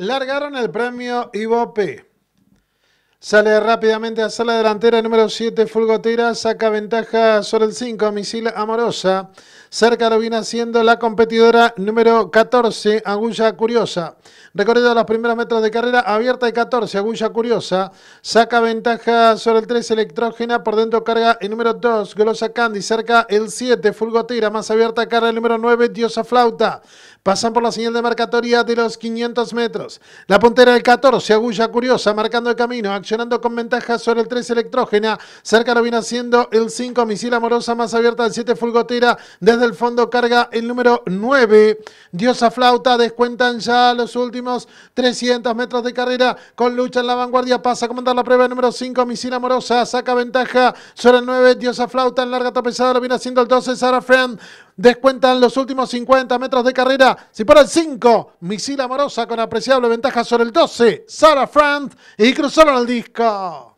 largaron el premio P. Sale rápidamente a la delantera, número 7, Fulgotera, saca ventaja sobre el 5, Misil Amorosa. Cerca lo viene haciendo la competidora número 14, Agulla Curiosa. Recorrido los primeros metros de carrera, abierta el 14, Agulla Curiosa. Saca ventaja sobre el 3, Electrógena, por dentro carga el número 2, Golosa Candy. Cerca el 7, Fulgotera, más abierta carga el número 9, Diosa Flauta. Pasan por la señal de marcatoria de los 500 metros. La puntera del 14, Agulla Curiosa, marcando el camino. Llenando con ventaja sobre el 3 Electrógena. Cerca lo viene haciendo el 5 Misil Amorosa, más abierta el 7 Fulgotera. Desde el fondo carga el número 9. Diosa Flauta, descuentan ya los últimos 300 metros de carrera. Con lucha en la vanguardia pasa a comandar la prueba número 5 Misil Amorosa. Saca ventaja sobre el 9 Diosa Flauta en larga tapezada Lo viene haciendo el 12 Sarah Friend. Descuentan los últimos 50 metros de carrera. Si para el 5. Misil Amorosa con apreciable ventaja sobre el 12. Sarah Franz y cruzaron el disco.